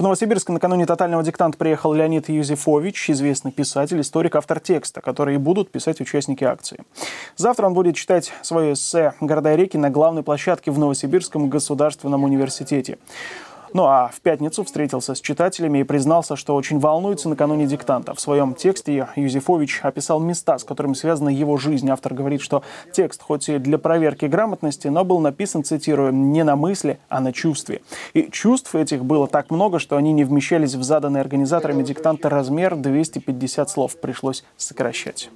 В Новосибирск накануне тотального диктанта приехал Леонид Юзефович, известный писатель, историк, автор текста, которые будут писать участники акции. Завтра он будет читать свое эссе «Города и реки» на главной площадке в Новосибирском государственном университете. Ну а в пятницу встретился с читателями и признался, что очень волнуется накануне диктанта. В своем тексте Юзефович описал места, с которыми связана его жизнь. Автор говорит, что текст хоть и для проверки грамотности, но был написан, цитирую, не на мысли, а на чувстве. И чувств этих было так много, что они не вмещались в заданный организаторами диктанта размер 250 слов. Пришлось сокращать.